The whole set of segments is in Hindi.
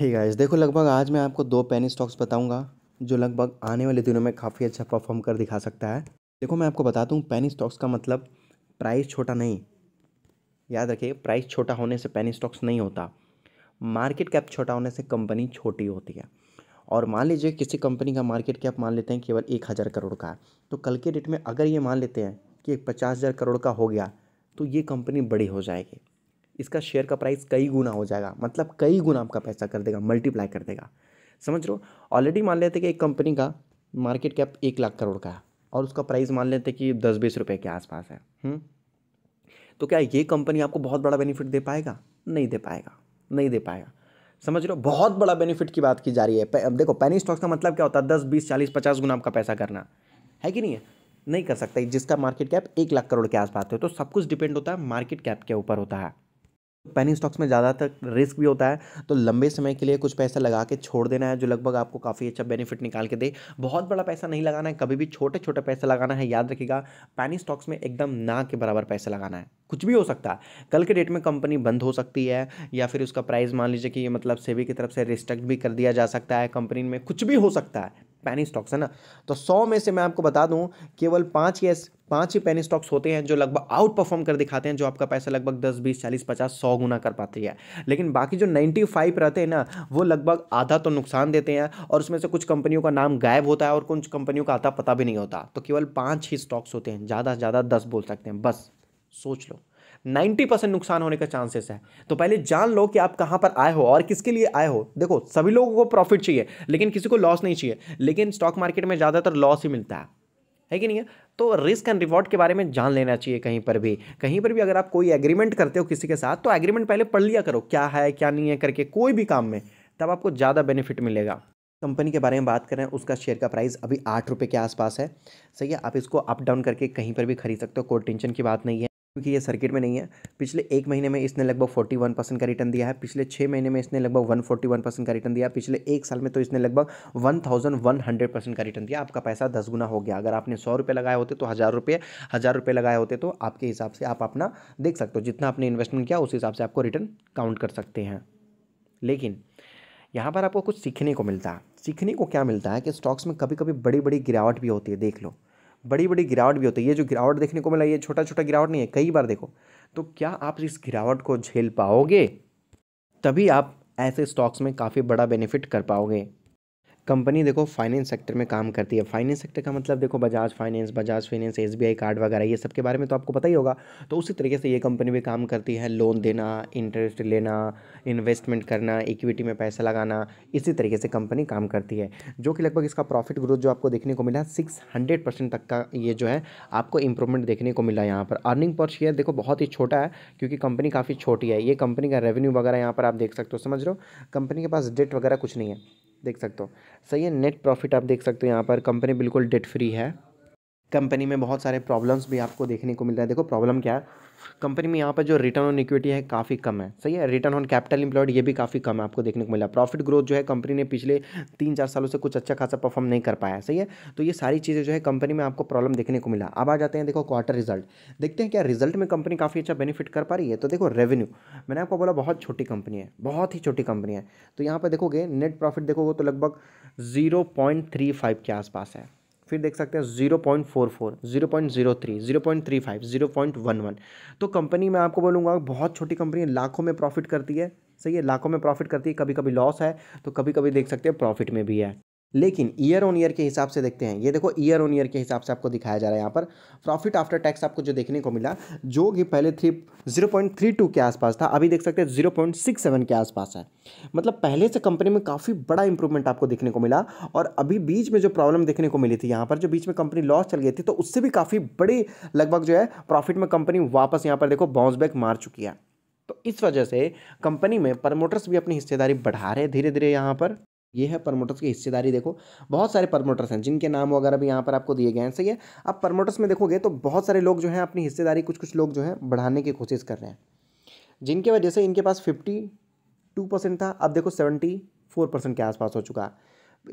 ही गाइस देखो लगभग आज मैं आपको दो पेनी स्टॉक्स बताऊंगा जो लगभग आने वाले दिनों में काफ़ी अच्छा परफॉर्म कर दिखा सकता है देखो मैं आपको बताता हूँ पेनी स्टॉक्स का मतलब प्राइस छोटा नहीं याद रखिए प्राइस छोटा होने से पेनी स्टॉक्स नहीं होता मार्केट कैप छोटा होने से कंपनी छोटी होती है और मान लीजिए किसी कंपनी का मार्केट कैप मान लेते हैं केवल एक हज़ार करोड़ का है तो कल के डेट में अगर ये मान लेते हैं कि पचास हज़ार करोड़ का हो गया तो ये कंपनी बड़ी हो जाएगी इसका शेयर का प्राइस कई गुना हो जाएगा मतलब कई गुना आपका पैसा कर देगा मल्टीप्लाई कर देगा समझ लो ऑलरेडी मान लेते कि एक कंपनी का मार्केट कैप एक लाख करोड़ का है और उसका प्राइस मान लेते कि दस बीस रुपये के आसपास है हुँ? हम्म? तो क्या ये कंपनी आपको बहुत बड़ा बेनिफिट दे पाएगा नहीं दे पाएगा नहीं दे पाएगा समझ लो बहुत बड़ा बेनिफिट की बात की जा रही है पे, देखो पैनी स्टॉक्स का मतलब क्या होता है दस बीस चालीस पचास गुना आपका पैसा करना है कि नहीं है नहीं कर सकता जिसका मार्केट कैप एक लाख करोड़ के आसपास है तो सब कुछ डिपेंड होता है मार्केट कैप के ऊपर होता है पेनी स्टॉक्स में ज़्यादातर रिस्क भी होता है तो लंबे समय के लिए कुछ पैसा लगा के छोड़ देना है जो लगभग आपको काफ़ी अच्छा बेनिफिट निकाल के दे बहुत बड़ा पैसा नहीं लगाना है कभी भी छोटे छोटे पैसा लगाना है याद रखिएगा पेनी स्टॉक्स में एकदम ना के बराबर पैसा लगाना है कुछ भी हो सकता है कल के डेट में कंपनी बंद हो सकती है या फिर उसका प्राइस मान लीजिए कि ये मतलब सेबी की तरफ से रिस्ट्रिक्ट भी कर दिया जा सकता है कंपनी में कुछ भी हो सकता है पैनी स्टॉक्स है ना तो सौ में से मैं आपको बता दूं केवल पाँच या पाँच ही पैनी स्टॉक्स होते हैं जो लगभग आउट परफॉर्म कर दिखाते हैं जो आपका पैसा लगभग दस बीस चालीस पचास सौ गुना कर पाती है लेकिन बाकी जो नाइन्टी फाइव रहते हैं ना वो लगभग आधा तो नुकसान देते हैं और उसमें से कुछ कंपनियों का नाम गायब होता है और कुछ कंपनियों का आता पता भी नहीं होता तो केवल पाँच ही स्टॉक्स होते हैं ज़्यादा से ज़्यादा दस बोल सकते हैं बस सोच लो 90 परसेंट नुकसान होने का चांसेस है तो पहले जान लो कि आप कहाँ पर आए हो और किसके लिए आए हो देखो सभी लोगों को प्रॉफिट चाहिए लेकिन किसी को लॉस नहीं चाहिए लेकिन स्टॉक मार्केट में ज़्यादातर लॉस ही मिलता है है कि नहीं है तो रिस्क एंड रिवॉर्ड के बारे में जान लेना चाहिए कहीं पर भी कहीं पर भी अगर आप कोई एग्रीमेंट करते हो किसी के साथ तो एग्रीमेंट पहले पढ़ लिया करो क्या है क्या नहीं है करके कोई भी काम में तब आपको ज़्यादा बेनिफिट मिलेगा कंपनी के बारे में बात करें उसका शेयर का प्राइस अभी आठ रुपये के आसपास है सही है आप इसको अप डाउन करके कहीं पर भी खरीद सकते हो कोई टेंशन की बात नहीं है क्योंकि ये सर्किट में नहीं है पिछले एक महीने में इसने लगभग फोर्टी वन परसेंट का रिटर्न दिया है पिछले छः महीने में इसने लगभग वन फोर्टी वन परसेंट का रिटर्न दिया पिछले एक साल में तो इसने लगभग one thousand one hundred percent का रिटर्न दिया आपका पैसा दस गुना हो गया अगर आपने सौ रुपये लगाए होते तो हज़ार रुपये हज़ार रुपये लगाए होते तो आपके हिसाब से आप अपना देख सकते हो जितना आपने इन्वेस्टमेंट किया उस हिसाब से आपको रिटर्न काउंट कर सकते हैं लेकिन यहाँ पर आपको कुछ सीखने को मिलता है सीखने को क्या मिलता है कि स्टॉक्स में कभी कभी बड़ी बड़ी गिरावट भी होती है देख लो बड़ी बड़ी गिरावट भी होती है ये जो गिरावट देखने को मिला ये छोटा छोटा गिरावट नहीं है कई बार देखो तो क्या आप इस गिरावट को झेल पाओगे तभी आप ऐसे स्टॉक्स में काफ़ी बड़ा बेनिफिट कर पाओगे कंपनी देखो फाइनेंस सेक्टर में काम करती है फाइनेंस सेक्टर का मतलब देखो Bajaj finance Bajaj finance S card वगैरह ये सब के बारे में तो आपको पता ही होगा तो उसी तरीके से ये कंपनी भी काम करती है लोन देना इंटरेस्ट लेना इन्वेस्टमेंट करना इक्विटी में पैसा लगाना इसी तरीके से कंपनी काम करती है जो कि लगभग इसका प्रॉफिट ग्रोथ जो आपको देखने को मिला सिक्स हंड्रेड परसेंट तक का ये जो है आपको इंप्रूवमेंट देखने को मिला यहाँ पर अर्निंग पर शेयर देखो बहुत ही छोटा है क्योंकि कंपनी काफ़ी छोटी है ये कंपनी का रेवेन्यू वगैरह यहाँ पर आप देख सकते हो समझ रहे हो कंपनी के पास डेट वगैरह कुछ नहीं है देख सकते हो सही है नेट प्रॉफिट आप देख सकते हो यहाँ पर कंपनी बिल्कुल डेट फ्री है कंपनी में बहुत सारे प्रॉब्लम्स भी आपको देखने को मिल रहा है देखो प्रॉब्लम क्या है कंपनी में यहाँ पर जो रिटर्न ऑन इक्विटी है काफ़ी कम है सही है रिटर्न ऑन कैपिटल इंप्लॉयड ये भी काफ़ी कम है आपको देखने को मिला प्रॉफिट ग्रोथ जो है कंपनी ने पिछले तीन चार सालों से कुछ अच्छा खासा परफॉर्म नहीं कर पाया सही है तो ये सारी चीज़ें जो है कंपनी में आपको प्रॉब्लम देखने को मिला अब आ जाते हैं देखो क्वार्टर रिजल्ट देखते हैं क्या रिजल्ट में कंपनी काफ़ी अच्छा बेनिफिट कर पा रही है तो देखो रेवेन्यू मैंने आपको बोला बहुत छोटी कंपनी है बहुत ही छोटी कंपनी है तो यहाँ पर देखोगे नेट प्रॉफिट देखोगे तो लगभग जीरो पॉइंट थ्री फाइव के आसपास है फिर देख सकते हैं zero point four four zero point zero three zero point three five zero point one one तो कंपनी मैं आपको बोलूँगा बहुत छोटी कंपनी है लाखों में प्रॉफिट करती है सही है लाखों में प्रॉफिट करती है कभी कभी लॉस है तो कभी कभी देख सकते हैं प्रॉफिट में भी है लेकिन ईयर ऑन ईयर के हिसाब से देखते हैं ये देखो ईयर ऑन ईयर के हिसाब से आपको दिखाया जा रहा है यहाँ पर प्रॉफिट आफ्टर टैक्स आपको जो देखने को मिला जो कि पहले three zero point three two के आसपास था अभी देख सकते हैं जीरो पॉइंट सिक्स सेवन के आसपास है मतलब पहले से कंपनी में काफ़ी बड़ा इंप्रूवमेंट आपको देखने को मिला और अभी बीच में जो प्रॉब्लम देखने को मिली थी यहाँ पर जो बीच में कंपनी लॉस चल गई थी तो उससे भी काफ़ी बड़ी लगभग जो है प्रॉफिट में कंपनी वापस यहाँ पर देखो बाउंस बैक मार चुकी है तो इस वजह से कंपनी में प्रमोटर्स भी अपनी हिस्सेदारी बढ़ा रहे हैं धीरे धीरे यहाँ पर ये है प्रमोटर्स की हिस्सेदारी देखो बहुत सारे प्रमोटर्स हैं जिनके नाम वगैरह भी यहाँ पर आपको दिए गए हैं सही है आप प्रमोटर्स में देखोगे तो बहुत सारे लोग जो हैं अपनी हिस्सेदारी कुछ कुछ लोग जो हैं बढ़ाने की कोशिश कर रहे हैं जिनके वजह से इनके पास फिफ्टी टू परसेंट था अब देखो सेवेंटी फोर परसेंट के आसपास हो चुका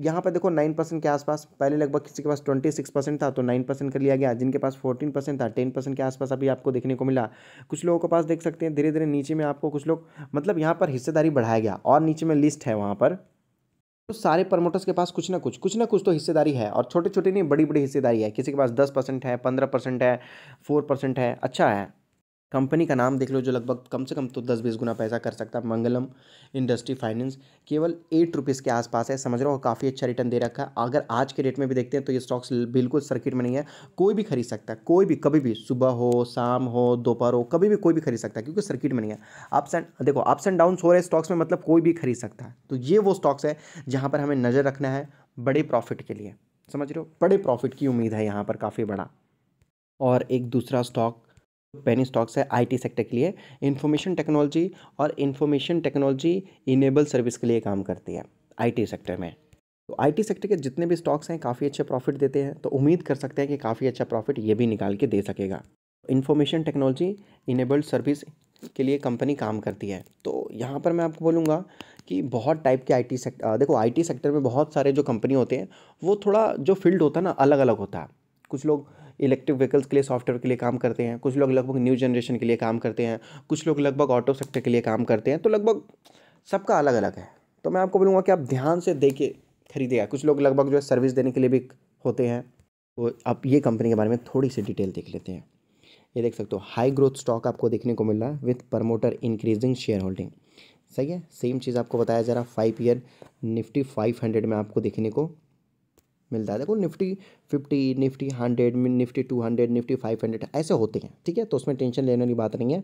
यहाँ पर देखो नाइन परसेंट के आसपास पहले लगभग किसी के पास ट्वेंटी सिक्स परसेंट था तो नाइन परसेंट कर लिया गया जिनके पास फोर्टीन परसेंट था टेन परसेंट के आसपास अभी आपको देखने को मिला कुछ लोगों के पास देख सकते हैं धीरे धीरे नीचे में आपको कुछ लोग मतलब यहाँ पर हिस्सेदारी बढ़ाया गया और नीचे में लिस्ट है वहाँ पर तो सारे प्रमोटर्स के पास कुछ ना कुछ कुछ ना कुछ तो हिस्सेदारी है और छोटे छोटे नहीं बड़ी बड़ी हिस्सेदारी है किसी के पास दस परसेंट है पंद्रह परसेंट है फोर परसेंट है अच्छा है कंपनी का नाम देख लो जो लगभग कम से कम तो दस बीस गुना पैसा कर सकता है मंगलम इंडस्ट्री फाइनेंस केवल एट रुपीज़ के आसपास है समझ रहे हो काफ़ी अच्छा रिटर्न दे रखा है अगर आज के डेट में भी देखते हैं तो ये स्टॉक्स बिल्कुल सर्किट में नहीं है कोई भी खरीद सकता है कोई भी कभी भी सुबह हो शाम हो दोपहर हो कभी भी कोई भी खरीद सकता है क्योंकि सर्किट में नहीं है अप्स एंड देखो अप्स एंड डाउन्स हो रहे स्टॉक्स में मतलब कोई भी खरीद सकता है तो ये वो स्टॉक्स है जहाँ पर हमें नज़र रखना है बड़े प्रॉफिट के लिए समझ रहे हो बड़े प्रॉफिट की उम्मीद है यहाँ पर काफ़ी बड़ा और एक दूसरा स्टॉक पेनी स्टॉक्स है आईटी सेक्टर के लिए इन्फॉर्मेशन टेक्नोलॉजी और इन्फॉर्मेशन टेक्नोलॉजी इनेबल सर्विस के लिए काम करती है आईटी सेक्टर में तो आईटी सेक्टर के जितने भी स्टॉक्स हैं काफ़ी अच्छे प्रॉफिट देते हैं तो उम्मीद कर सकते हैं कि काफ़ी अच्छा प्रॉफिट ये भी निकाल के दे सकेगा इन्फॉर्मेशन टेक्नोलॉजी इनेबल्ड सर्विस के लिए कंपनी काम करती है तो यहाँ पर मैं आपको बोलूँगा कि बहुत टाइप के आईटी सेक्टर देखो आईटी सेक्टर में बहुत सारे जो कंपनी होते हैं वो थोड़ा जो फील्ड होता है ना अलग अलग होता है कुछ लोग इलेक्ट्रिक व्हीकल्स के लिए सॉफ्टवेयर के लिए काम करते हैं कुछ लोग लगभग न्यू जनरेशन के लिए काम करते हैं कुछ लोग लगभग ऑटो सेक्टर के लिए काम करते हैं तो लगभग सबका अलग अलग है तो मैं आपको बोलूँगा कि आप ध्यान से दे के खरीदेगा कुछ लोग लगभग जो है सर्विस देने के लिए भी होते हैं तो आप ये कंपनी के बारे में थोड़ी सी डिटेल देख लेते हैं ये देख सकते हो हाई ग्रोथ स्टॉक आपको देखने को मिल रहा है with promoter increasing share holding सही है सेम चीज़ आपको बताया जा रहा है five year Nifty five hundred में आपको देखने को मिलता है देखो Nifty fifty Nifty hundred Nifty two hundred Nifty five hundred ऐसे होते हैं ठीक है तो उसमें टेंशन लेने वाली बात नहीं है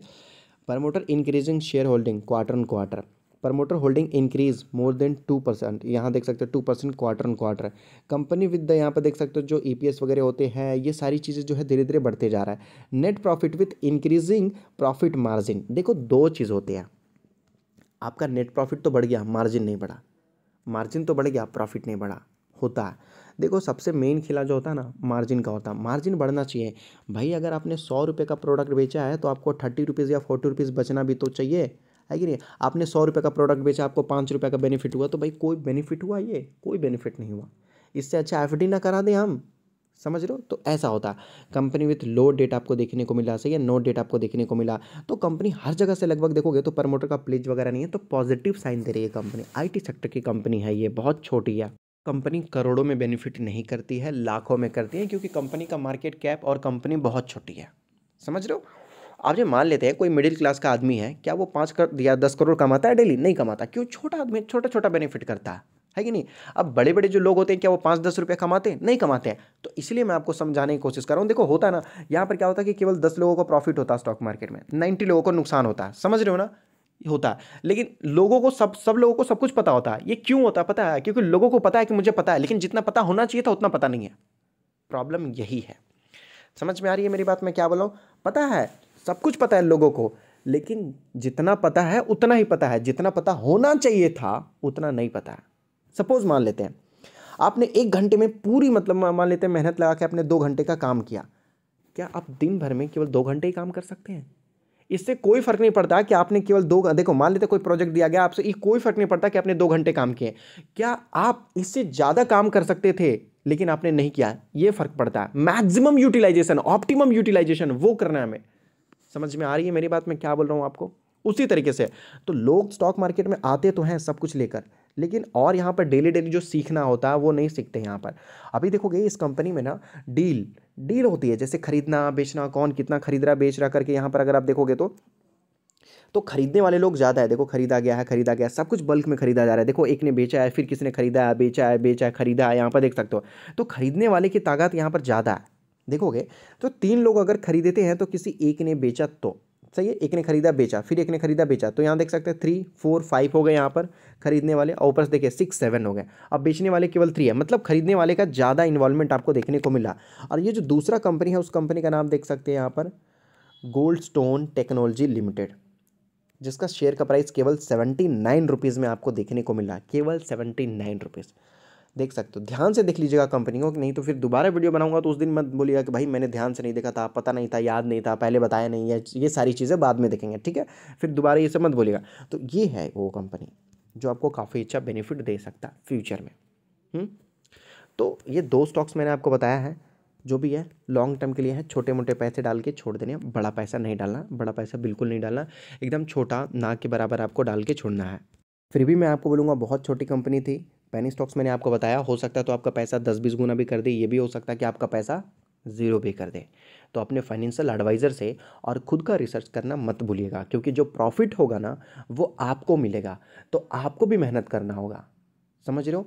promoter increasing share holding quarter on quarter promoter holding increase more than two percent यहाँ देख सकते हो two percent quarter on quarter company with the यहाँ पर देख सकते हो जो ई e वगैरह होते हैं ये सारी चीज़ें जो है धीरे धीरे बढ़ते जा रहा है net profit with increasing profit margin देखो दो चीज़ होते हैं आपका नेट प्रॉफिट तो बढ़ गया मार्जिन नहीं बढ़ा मार्जिन तो बढ़ गया प्रॉफिट नहीं बढ़ा होता है देखो सबसे मेन खिला जो होता है ना मार्जिन का होता है मार्जिन बढ़ना चाहिए भाई अगर आपने सौ रुपये का प्रोडक्ट बेचा है तो आपको थर्टी रुपीज़ या फोर्टी रुपीज़ बचना भी तो चाहिए है कि नहीं आपने सौ रुपये का प्रोडक्ट बेचा आपको पाँच रुपये का बेनिफिट हुआ तो भाई कोई बेनिफिट हुआ ये कोई बेनिफिट नहीं हुआ इससे अच्छा एफ ना करा दें हम समझ रहे हो तो ऐसा होता कंपनी विथ लो डेट आपको देखने को मिला सही है नो डेट आपको देखने को मिला तो कंपनी हर जगह से लगभग देखोगे तो प्रमोटर का प्लेज वगैरह नहीं है तो पॉजिटिव साइन दे रही है कंपनी आईटी सेक्टर की कंपनी है ये बहुत छोटी है कंपनी करोड़ों में बेनिफिट नहीं करती है लाखों में करती है क्योंकि कंपनी का मार्केट कैप और कंपनी बहुत छोटी है समझ रहे हो आप जो मान लेते हैं कोई मिडिल क्लास का आदमी है क्या वो पाँच कर या दस करोड़ कमाता है डेली नहीं कमाता क्यों छोटा आदमी छोटा छोटा बेनिफिट करता है है कि नहीं अब बड़े बड़े जो लोग होते हैं क्या वो पाँच दस रुपये कमाते हैं नहीं कमाते हैं तो इसलिए मैं आपको समझाने की कोशिश कर रहा हूँ देखो होता ना यहाँ पर क्या होता है कि केवल दस लोगों को प्रॉफिट होता है स्टॉक मार्केट में नाइन्टी लोगों को नुकसान होता है समझ रहे हो ना होता है लेकिन लोगों को सब सब लोगों को सब कुछ पता होता है ये क्यों होता है पता है क्योंकि लोगों को पता है कि मुझे पता है लेकिन जितना पता होना चाहिए था उतना पता नहीं है प्रॉब्लम यही है समझ में आ रही है मेरी बात मैं क्या बोला हूँ पता है सब कुछ पता है लोगों को लेकिन जितना पता है उतना ही पता है जितना पता होना चाहिए था उतना नहीं पता है सपोज़ मान लेते हैं आपने एक घंटे में पूरी मतलब मान लेते हैं मेहनत लगा के आपने दो घंटे का काम किया क्या आप दिन भर में केवल दो घंटे ही काम कर सकते हैं इससे कोई फर्क नहीं पड़ता कि आपने केवल दो देखो मान लेते कोई प्रोजेक्ट दिया गया आपसे कोई फर्क नहीं पड़ता कि आपने दो घंटे काम किए क्या आप इससे ज़्यादा काम कर सकते थे लेकिन आपने नहीं किया ये फर्क पड़ता है मैक्सिमम यूटिलाइजेशन ऑप्टिमम यूटिलाइजेशन वो करना है हमें समझ में आ रही है मेरी बात मैं क्या बोल रहा हूँ आपको उसी तरीके से तो लोग स्टॉक मार्केट में आते तो हैं सब कुछ लेकर लेकिन और यहाँ पर डेली डेली जो सीखना होता है वो नहीं सीखते यहाँ पर अभी देखोगे इस कंपनी में ना डील डील होती है जैसे खरीदना बेचना कौन कितना खरीद रहा बेच रहा करके यहाँ पर अगर आप देखोगे तो तो खरीदने वाले लोग ज़्यादा है देखो खरीदा गया है खरीदा गया है सब कुछ बल्क में खरीदा जा रहा है देखो एक ने बेचा है फिर किसी ने खरीदा है बेचा है बेचा है खरीदा है यहाँ पर देख सकते हो तो खरीदने वाले की ताकत यहाँ पर ज़्यादा है देखोगे तो तीन लोग अगर खरीदते हैं तो किसी एक ने बेचा तो सही है एक ने खरीदा बेचा फिर एक ने खरीदा बेचा तो यहाँ देख सकते हैं थ्री फोर फाइव हो गए यहाँ पर खरीदने वाले और ऊपर से देखिए सिक्स सेवन हो गए अब बेचने वाले केवल थ्री है मतलब खरीदने वाले का ज़्यादा इन्वॉल्वमेंट आपको देखने को मिला और ये जो दूसरा कंपनी है उस कंपनी का नाम देख सकते हैं यहाँ पर गोल्ड स्टोन टेक्नोलॉजी लिमिटेड जिसका शेयर का प्राइस केवल सेवेंटी नाइन रुपीज़ में आपको देखने को मिला केवल सेवेंटी नाइन रुपीज़ देख सकते हो ध्यान से देख लीजिएगा कंपनी को नहीं तो फिर दोबारा वीडियो बनाऊंगा तो उस दिन मत बोलिएगा कि भाई मैंने ध्यान से नहीं देखा था पता नहीं था याद नहीं था पहले बताया नहीं है ये सारी चीज़ें बाद में देखेंगे ठीक है फिर दोबारा ये सब मत बोलिएगा तो ये है वो कंपनी जो आपको काफ़ी अच्छा बेनिफिट दे सकता है फ्यूचर में तो ये दो स्टॉक्स मैंने आपको बताया है जो भी है लॉन्ग टर्म के लिए है छोटे मोटे पैसे डाल के छोड़ देने बड़ा पैसा नहीं डालना बड़ा पैसा बिल्कुल नहीं डालना एकदम छोटा ना के बराबर आपको डाल के छोड़ना है फिर भी मैं आपको बोलूँगा बहुत छोटी कंपनी थी पैनी स्टॉक्स मैंने आपको बताया हो सकता है तो आपका पैसा दस बीस गुना भी कर दे ये भी हो सकता है कि आपका पैसा ज़ीरो भी कर दे तो अपने फाइनेंशियल एडवाइज़र से और ख़ुद का रिसर्च करना मत भूलिएगा क्योंकि जो प्रॉफिट होगा ना वो आपको मिलेगा तो आपको भी मेहनत करना होगा समझ रहे हो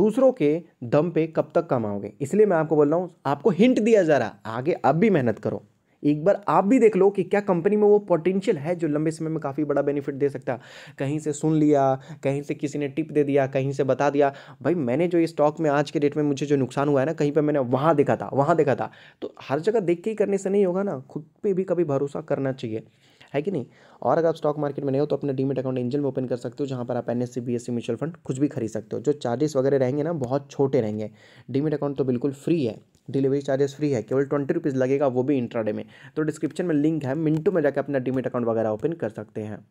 दूसरों के दम पे कब तक कमाओगे इसलिए मैं आपको बोल रहा हूँ आपको हिंट दिया जा रहा आगे अब भी मेहनत करो एक बार आप भी देख लो कि क्या कंपनी में वो पोटेंशियल है जो लंबे समय में काफ़ी बड़ा बेनिफिट दे सकता है कहीं से सुन लिया कहीं से किसी ने टिप दे दिया कहीं से बता दिया भाई मैंने जो ये स्टॉक में आज के डेट में मुझे जो नुकसान हुआ है ना कहीं पर मैंने वहाँ देखा था वहाँ देखा था तो हर जगह देख के ही करने से नहीं होगा ना खुद पर भी कभी भरोसा करना चाहिए है कि नहीं और अगर आप स्टॉक मार्केट में नहीं हो तो अपना डीमेट अकाउंट एंजल में ओपन कर सकते हो जहाँ पर आप N S C mutual fund कुछ भी खरीद सकते हो जो चार्जेस वगैरह रहेंगे ना बहुत छोटे रहेंगे डीमेट अकाउंट तो बिल्कुल फ्री है डिलीवरी चार्जेस फ्री है केवल ट्वेंटी रुपीज़ लगेगा वो भी इंट्राडे में तो डिस्क्रिप्शन में लिंक है मिनटों में जाकर अपना डीमेट अकाउंट वगैरह ओपन कर सकते हैं